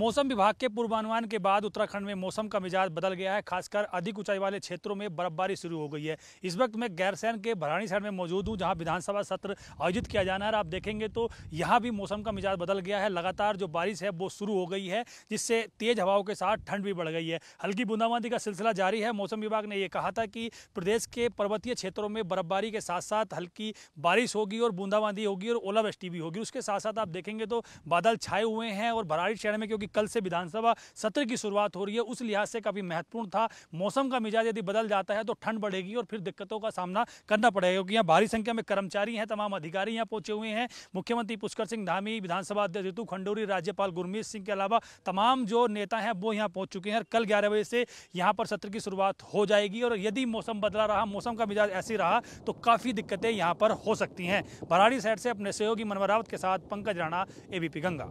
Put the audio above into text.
मौसम विभाग के पूर्वानुमान के बाद उत्तराखंड में मौसम का मिजाज बदल गया है खासकर अधिक ऊंचाई वाले क्षेत्रों में बर्फबारी शुरू हो गई है इस वक्त मैं गैरसैन के भरानी शहर में मौजूद हूँ जहाँ विधानसभा सत्र आयोजित किया जाना है आप देखेंगे तो यहाँ भी मौसम का मिजाज बदल गया है लगातार जो बारिश है वो शुरू हो गई है जिससे तेज हवाओं के साथ ठंड भी बढ़ गई है हल्की बूंदाबांदी का सिलसिला जारी है मौसम विभाग ने यह कहा था कि प्रदेश के पर्वतीय क्षेत्रों में बर्फबारी के साथ साथ हल्की बारिश होगी और बूंदाबांदी होगी और ओलावृष्टि भी होगी उसके साथ साथ आप देखेंगे तो बादल छाए हुए हैं और भरारी शहर में क्योंकि क्योंकि कल से विधानसभा सत्र की शुरुआत हो रही है उस लिहाज से काफ़ी महत्वपूर्ण था मौसम का मिजाज यदि बदल जाता है तो ठंड बढ़ेगी और फिर दिक्कतों का सामना करना पड़ेगा क्योंकि यहाँ भारी संख्या में कर्मचारी हैं तमाम अधिकारी यहाँ पहुंचे हुए हैं मुख्यमंत्री पुष्कर सिंह धामी विधानसभा अध्यक्ष ऋतु खंडूरी राज्यपाल गुरमीत सिंह के अलावा तमाम जो नेता हैं वो यहाँ पहुंच चुके हैं और कल ग्यारह बजे से यहाँ पर सत्र की शुरुआत हो जाएगी और यदि मौसम बदला रहा मौसम का मिजाज ऐसी रहा तो काफ़ी दिक्कतें यहाँ पर हो सकती हैं भराड़ी साइड से अपने सहयोगी रावत के साथ पंकज राणा एबीपी गंगा